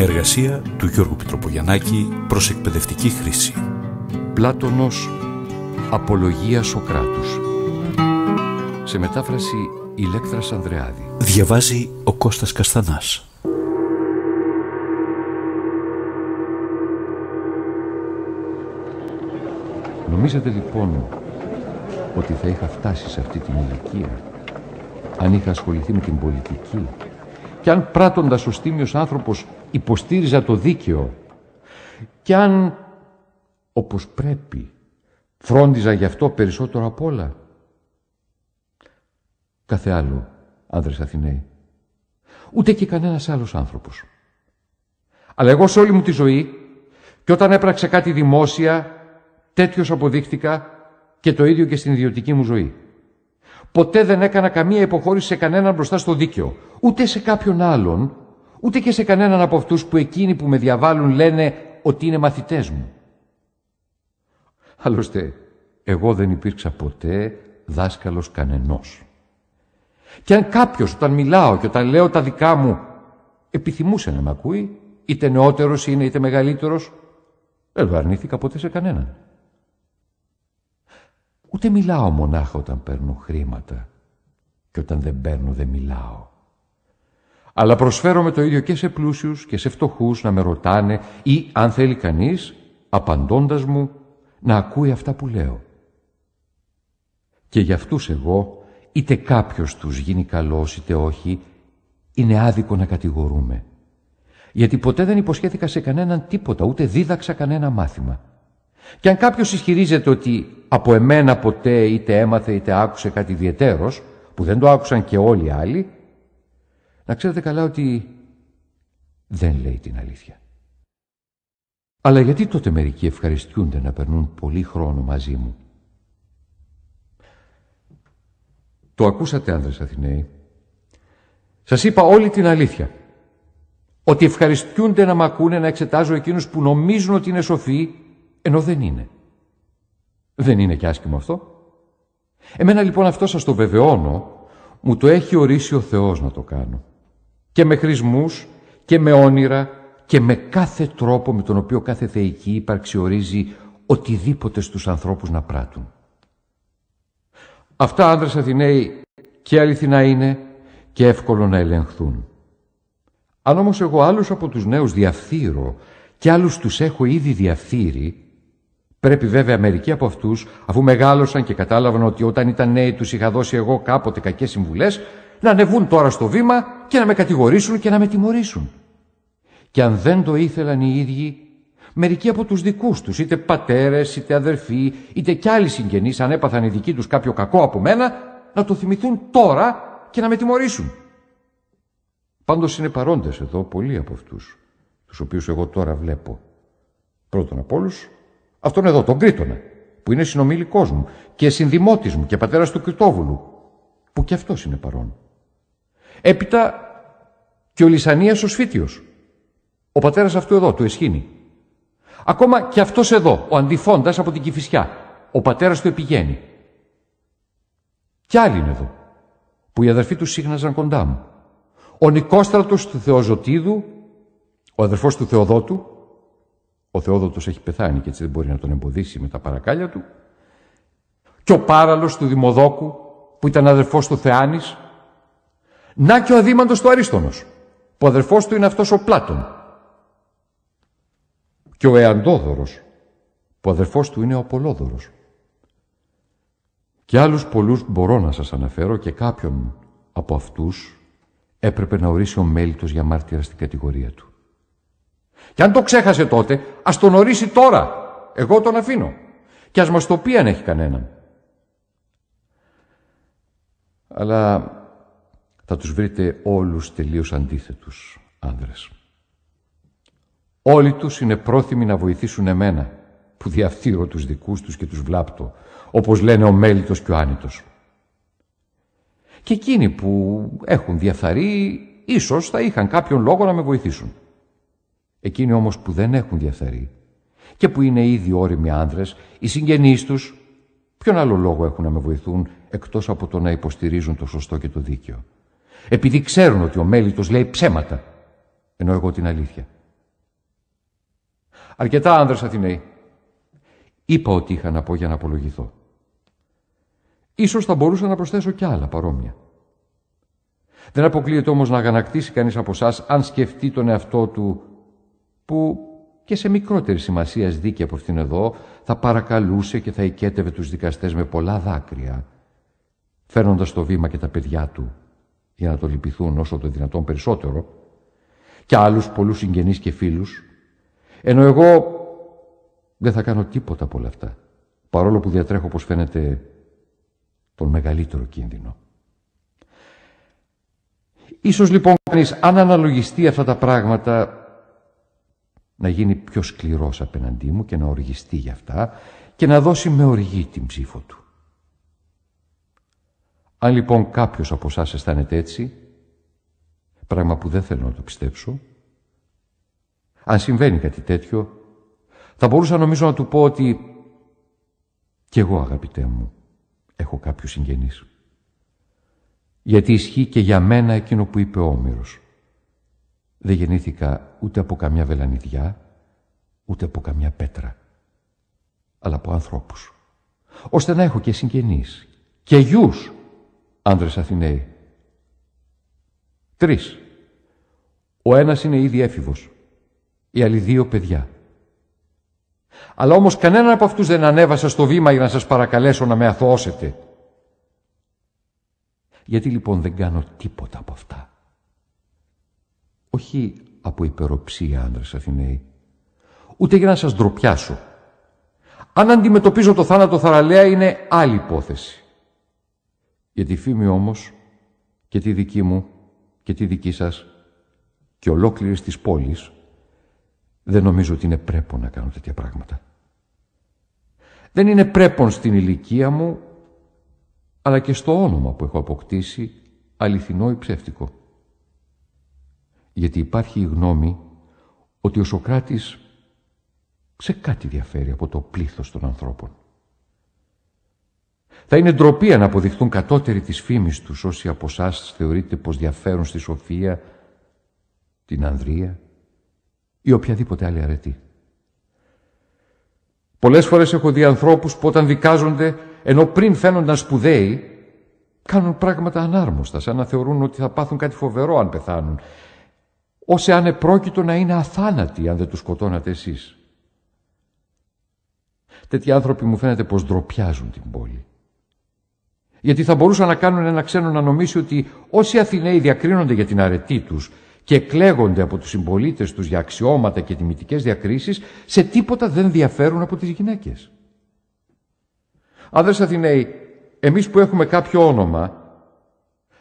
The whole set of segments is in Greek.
Μια εργασία του Γιώργου Πιτροπογιαννάκη προς εκπαιδευτική χρήση. Πλάτωνος Απολογία Σοκράτους Σε μετάφραση Ηλέκτρας Ανδρεάδη Διαβάζει ο Κώστας Καστανάς Νομίζετε λοιπόν ότι θα είχα φτάσει σε αυτή την ηλικία αν είχα ασχοληθεί με την πολιτική και αν πράττοντας ο στήμιος άνθρωπος υποστήριζα το δίκαιο και αν όπως πρέπει φρόντιζα γι' αυτό περισσότερο απ' όλα. Κάθε άλλο, άνδρες Αθηναίοι. Ούτε και κανένας άλλος άνθρωπος. Αλλά εγώ σε όλη μου τη ζωή και όταν έπραξα κάτι δημόσια τέτοιος αποδείχτηκα και το ίδιο και στην ιδιωτική μου ζωή. Ποτέ δεν έκανα καμία υποχώρηση σε κανέναν μπροστά στο δίκαιο, ούτε σε κάποιον άλλον ούτε και σε κανέναν από αυτούς που εκείνοι που με διαβάλουν λένε ότι είναι μαθητές μου. Άλλωστε, εγώ δεν υπήρξα ποτέ δάσκαλος κανενός. Και αν κάποιος όταν μιλάω και όταν λέω τα δικά μου επιθυμούσε να με ακούει, είτε νεότερος είναι είτε μεγαλύτερος, δεν αρνήθηκα ποτέ σε κανέναν. Ούτε μιλάω μονάχα όταν παίρνω χρήματα και όταν δεν παίρνω δεν μιλάω αλλά προσφέρομαι το ίδιο και σε πλούσιους και σε φτωχούς να με ρωτάνε ή, αν θέλει κανείς, απαντώντας μου, να ακούει αυτά που λέω. Και για αυτούς εγώ, είτε κάποιος τους γίνει καλός είτε όχι, είναι άδικο να κατηγορούμε. Γιατί ποτέ δεν υποσχέθηκα σε κανέναν τίποτα, ούτε δίδαξα κανένα μάθημα. Και αν κάποιος ισχυρίζεται ότι από εμένα ποτέ είτε έμαθε είτε άκουσε κάτι ιδιαιτέρως, που δεν το άκουσαν και όλοι οι άλλοι, να ξέρετε καλά ότι δεν λέει την αλήθεια. Αλλά γιατί τότε μερικοί ευχαριστούνται να περνούν πολύ χρόνο μαζί μου. Το ακούσατε άνδρες Αθηναίοι. Σας είπα όλη την αλήθεια. Ότι ευχαριστούνται να μ' ακούνε να εξετάζω εκείνους που νομίζουν ότι είναι σοφοί, ενώ δεν είναι. Δεν είναι κι άσχημο αυτό. Εμένα λοιπόν αυτό σας το βεβαιώνω, μου το έχει ορίσει ο Θεός να το κάνω και με χρησμούς και με όνειρα και με κάθε τρόπο με τον οποίο κάθε θεϊκή ύπαρξη ορίζει οτιδήποτε στους ανθρώπους να πράττουν. Αυτά άνδρες Αθηναίοι και αληθινά είναι και εύκολο να ελεγχθούν. Αν όμως εγώ άλλους από τους νέους διαφθείρω και άλλους τους έχω ήδη διαφθείρει, πρέπει βέβαια μερικοί από αυτούς, αφού μεγάλωσαν και κατάλαβαν ότι όταν ήταν νέοι τους είχα δώσει εγώ κάποτε κακές συμβουλές, να ανεβούν τώρα στο βήμα και να με κατηγορήσουν και να με τιμωρήσουν. Και αν δεν το ήθελαν οι ίδιοι, μερικοί από τους δικούς τους, είτε πατέρες, είτε αδερφοί, είτε κι άλλοι συγγενείς, αν έπαθαν οι δικοί τους κάποιο κακό από μένα, να το θυμηθούν τώρα και να με τιμωρήσουν. Πάντως είναι παρόντες εδώ πολλοί από αυτούς, τους οποίους εγώ τώρα βλέπω. Πρώτον απ' όλους, αυτόν εδώ, τον Κρήτονα, που είναι συνομιλικός μου και συνδημότης μου και πατέρας του Κρητόβουλου, που κι αυτός είναι παρόν. Έπειτα και ο Λυσανίας ο Σφίτιος. Ο πατέρας αυτού εδώ, του Εσχήνη. Ακόμα και αυτός εδώ, ο Αντιφώντας από την Κηφισιά. Ο πατέρας του Επιγένη. Κι άλλοι είναι εδώ, που οι αδερφοί τους σύγχναζαν κοντά μου. Ο Νικόστρατος του Θεοζωτίδου, ο αδερφός του Θεοδότου, ο Θεόδοτος έχει πεθάνει και έτσι δεν μπορεί να τον εμποδίσει με τα παρακάλια του, και ο Πάραλος του Δημοδόκου, που ήταν αδερφός του Θεάνης, να και ο αδίμαντος του Αρίστονος. Ο αδερφός του είναι αυτός ο Πλάτων. Και ο Εαντόδωρος. Ο αδερφός του είναι ο Πολόδωρος. Και άλλους πολλούς μπορώ να σας αναφέρω και κάποιον από αυτούς έπρεπε να ορίσει ο μέλητος για μάρτυρα στην κατηγορία του. Και αν το ξέχασε τότε, ας τον ορίσει τώρα. Εγώ τον αφήνω. Και ας μας το πει αν έχει κανέναν. Αλλά θα τους βρείτε όλους τελείως αντίθετους άνδρες. Όλοι τους είναι πρόθυμοι να βοηθήσουν εμένα, που διαφθείρω τους δικούς τους και τους βλάπτω, όπως λένε ο Μέλιτος και ο Άνιτος. Και εκείνοι που έχουν διαφθαρεί, ίσως θα είχαν κάποιον λόγο να με βοηθήσουν. Εκείνοι όμως που δεν έχουν διαφθαρεί και που είναι ήδη όριμοι άνδρες, οι συγγενείς τους, ποιον άλλο λόγο έχουν να με βοηθούν εκτός από το να υποστηρίζουν το σωστό και το δίκαιο επειδή ξέρουν ότι ο μέλητος λέει ψέματα, ενώ εγώ την αλήθεια. Αρκετά άνδρες Αθηναίοι. Είπα ότι είχα να πω για να απολογηθώ. Ίσως θα μπορούσα να προσθέσω κι άλλα παρόμοια. Δεν αποκλείεται όμως να αγανακτήσει κανείς από εσάς αν σκεφτεί τον εαυτό του που και σε μικρότερη σημασία δίκαια από αυτήν εδώ θα παρακαλούσε και θα οικέτευε τους δικαστές με πολλά δάκρυα φέρνοντας το βήμα και τα παιδιά του για να το λυπηθούν όσο το δυνατόν περισσότερο, και άλλους πολλούς συγγενείς και φίλους, ενώ εγώ δεν θα κάνω τίποτα από όλα αυτά, παρόλο που διατρέχω, όπως φαίνεται, τον μεγαλύτερο κίνδυνο. Ίσως λοιπόν κανείς, αν αναλογιστεί αυτά τα πράγματα, να γίνει πιο σκληρός απέναντί μου και να οργιστεί για αυτά και να δώσει με οργή την ψήφο του. Αν λοιπόν κάποιος από εσάς αισθάνεται έτσι, πράγμα που δεν θέλω να το πιστέψω, αν συμβαίνει κάτι τέτοιο, θα μπορούσα νομίζω να του πω ότι κι εγώ αγαπητέ μου έχω κάποιους συγγενείς. Γιατί ισχύει και για μένα εκείνο που είπε ο Όμηρος. Δεν γεννήθηκα ούτε από καμιά βελανιδιά, ούτε από καμιά πέτρα, αλλά από ανθρώπους. Ώστε να έχω και συγγενείς και γιους άνδρες Αθηναίοι. Τρεις. Ο ένας είναι ήδη έφηβος, οι άλλοι δύο παιδιά. Αλλά όμως κανέναν από αυτούς δεν ανέβασα στο βήμα για να σας παρακαλέσω να με αθώσετε. Γιατί λοιπόν δεν κάνω τίποτα από αυτά. Όχι από υπεροψία άνδρες Αθηναίοι, ούτε για να σας ντροπιάσω. Αν αντιμετωπίζω το θάνατο θαραλέα είναι άλλη υπόθεση. Για τη φήμη όμως και τη δική μου και τη δική σας και ολόκληρης της πόλης δεν νομίζω ότι είναι πρέπον να κάνω τέτοια πράγματα. Δεν είναι πρέπον στην ηλικία μου αλλά και στο όνομα που έχω αποκτήσει αληθινό ή ψεύτικο. Γιατί υπάρχει η γνώμη ότι ο Σοκράτης σε κάτι διαφέρει από το πλήθος των ανθρώπων. Θα είναι ντροπή να αποδειχθούν κατώτεροι της φήμης τους όσοι από εσάς θεωρείτε πως διαφέρουν στη σοφία, την ανδρεία ή οποιαδήποτε άλλη αρετή. Πολλές φορές έχω δει ανθρώπους που όταν δικάζονται, ενώ πριν φαίνονταν σπουδαίοι, κάνουν πράγματα ανάρμοστα, σαν να θεωρούν ότι θα πάθουν κάτι φοβερό αν πεθάνουν, ως αν επρόκειτο να είναι αθάνατοι αν δεν τους σκοτώνατε εσείς. Τέτοιοι άνθρωποι μου φαίνεται πως ντροπιάζουν την πόλη. Γιατί θα μπορούσαν να κάνουν ένα ξένο να νομίσει ότι όσοι Αθηναίοι διακρίνονται για την αρετή τους και εκλέγονται από τους συμπολίτες τους για αξιώματα και τιμητικές διακρίσεις, σε τίποτα δεν διαφέρουν από τις γυναίκες. Άνδρες Αθηναίοι, εμείς που έχουμε κάποιο όνομα,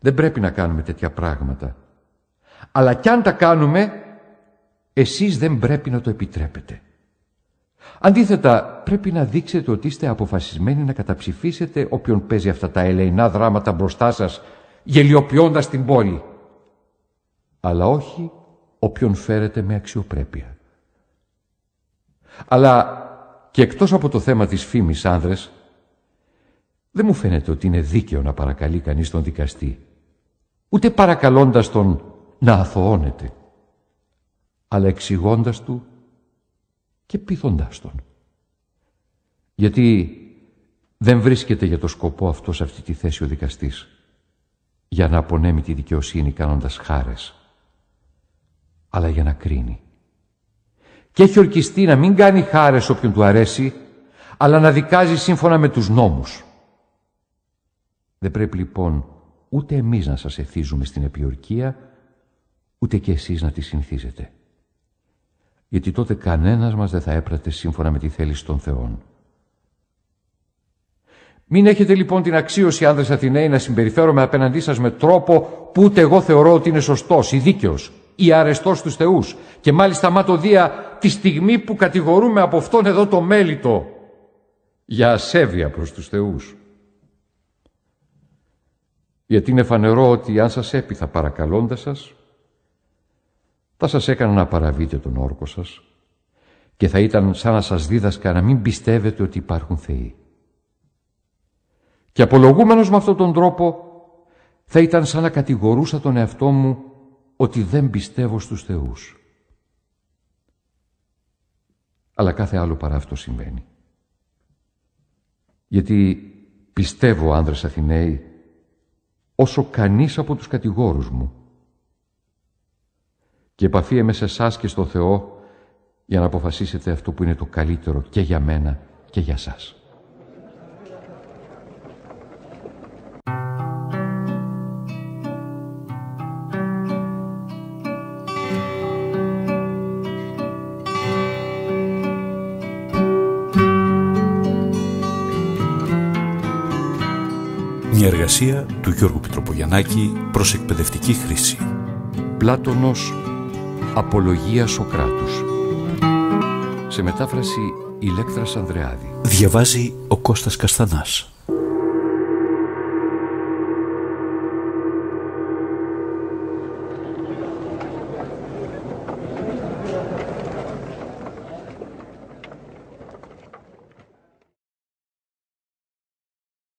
δεν πρέπει να κάνουμε τέτοια πράγματα. Αλλά κι αν τα κάνουμε, εσείς δεν πρέπει να το επιτρέπετε. Αντίθετα, πρέπει να δείξετε ότι είστε αποφασισμένοι να καταψηφίσετε όποιον παίζει αυτά τα ελεηνά δράματα μπροστά σας, γελιοποιώντας την πόλη. Αλλά όχι όποιον φέρετε με αξιοπρέπεια. Αλλά και εκτός από το θέμα της φήμης, άνδρες, δεν μου φαίνεται ότι είναι δίκαιο να παρακαλεί κανείς τον δικαστή, ούτε παρακαλώντας τον να αθωώνεται, αλλά εξηγώντας του και πείθοντάς τον. Γιατί δεν βρίσκεται για το σκοπό αυτό σε αυτή τη θέση ο δικαστής για να απονέμει τη δικαιοσύνη κάνοντας χάρες αλλά για να κρίνει. Και έχει ορκιστεί να μην κάνει χάρες όποιον του αρέσει αλλά να δικάζει σύμφωνα με τους νόμους. Δεν πρέπει λοιπόν ούτε εμείς να σας εθίζουμε στην επιορκία ούτε και εσείς να τη συνηθίζετε γιατί τότε κανένας μας δεν θα έπρατε σύμφωνα με τη θέληση των Θεών. Μην έχετε λοιπόν την αξίωση, άνδρες Αθηναίοι, να συμπεριφέρομαι απέναντί σας με τρόπο που ούτε εγώ θεωρώ ότι είναι σωστός ή δίκαιος ή αρεστός στους θεούς και μάλιστα δία τη στιγμή που κατηγορούμε από αυτόν εδώ το μέλητο για ασέβεια προς τους θεούς. Γιατί είναι φανερό ότι αν σας έπειθα παρακαλώντας σας, θα σας έκανα να παραβείτε τον όρκο σας και θα ήταν σαν να σας δίδασκα να μην πιστεύετε ότι υπάρχουν θεοί. Και απολογούμενος με αυτόν τον τρόπο θα ήταν σαν να κατηγορούσα τον εαυτό μου ότι δεν πιστεύω στους θεούς. Αλλά κάθε άλλο παρά αυτό συμβαίνει. Γιατί πιστεύω, άνδρες Αθηναίοι, όσο κανείς από τους κατηγόρους μου, και επαφή μέσα εσάς και στο Θεό για να αποφασίσετε αυτό που είναι το καλύτερο και για μένα και για σας. Μια εργασία του Γιώργου Πιτροπογιαννάκη προς εκπαιδευτική χρήση. Πλάτωνος Απολογία Σοκράτους Σε μετάφραση Ηλέκτρας Ανδρεάδη Διαβάζει ο Κώστας Καστανάς